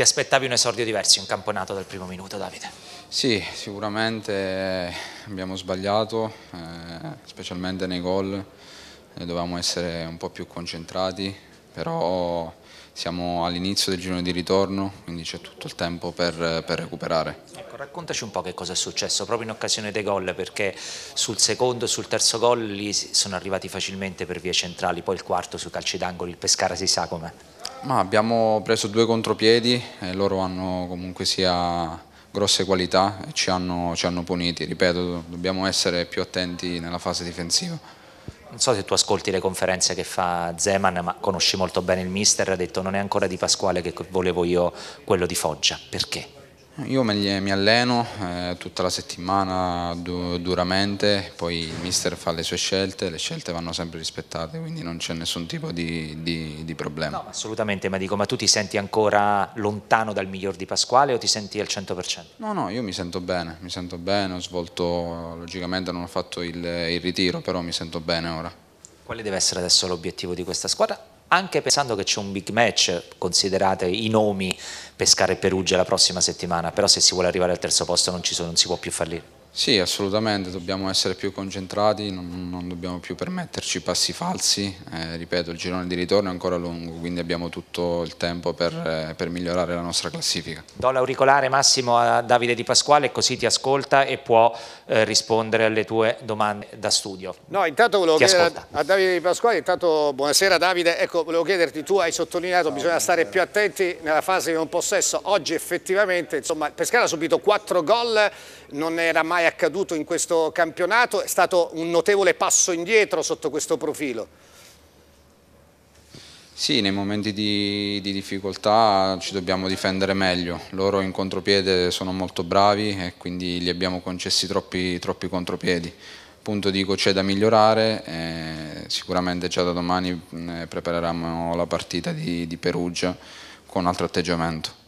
Ti aspettavi un esordio diverso in campionato dal primo minuto, Davide? Sì, sicuramente eh, abbiamo sbagliato, eh, specialmente nei gol, eh, dovevamo essere un po' più concentrati, però siamo all'inizio del giro di ritorno, quindi c'è tutto il tempo per, per recuperare. Ecco, raccontaci un po' che cosa è successo proprio in occasione dei gol, perché sul secondo e sul terzo gol lì sono arrivati facilmente per vie centrali, poi il quarto sui calci d'angolo, il Pescara si sa com'è. Ma abbiamo preso due contropiedi e loro hanno comunque sia grosse qualità e ci hanno, ci hanno puniti, ripeto, dobbiamo essere più attenti nella fase difensiva. Non so se tu ascolti le conferenze che fa Zeman, ma conosci molto bene il mister, ha detto non è ancora di Pasquale che volevo io quello di Foggia, perché? Io mi alleno eh, tutta la settimana du duramente, poi il mister fa le sue scelte, le scelte vanno sempre rispettate, quindi non c'è nessun tipo di, di, di, problema. No, assolutamente, ma dico, ma tu ti senti ancora lontano dal miglior di Pasquale o ti senti al 100%? No, no, io mi sento bene, mi sento bene, ho svolto, logicamente non ho fatto il, il ritiro, però mi sento bene ora. Quale deve essere adesso l'obiettivo di questa squadra? anche pensando che c'è un big match, considerate i nomi Pescare Perugia la prossima settimana, però se si vuole arrivare al terzo posto non, so, non si può più fallire. Sì, assolutamente, dobbiamo essere più concentrati, non, non dobbiamo più permetterci passi falsi, eh, ripeto il girone di ritorno è ancora lungo, quindi abbiamo tutto il tempo per, eh, per migliorare la nostra classifica. Do l'auricolare Massimo a Davide Di Pasquale così ti ascolta e può eh, rispondere alle tue domande da studio. No, intanto volevo chiedere a, Davide Di Pasquale, intanto buonasera Davide, ecco volevo chiederti, tu hai sottolineato, no, bisogna stare più attenti nella fase di non possesso, oggi effettivamente insomma, Pescara ha subito quattro gol, non era mai mai accaduto in questo campionato, è stato un notevole passo indietro sotto questo profilo. Sì, nei momenti di, di, difficoltà ci dobbiamo difendere meglio. Loro in contropiede sono molto bravi e quindi gli abbiamo concessi troppi, troppi contropiedi. Punto dico c'è da migliorare, eh, sicuramente già da domani eh, prepareremo la partita di, di Perugia con altro atteggiamento.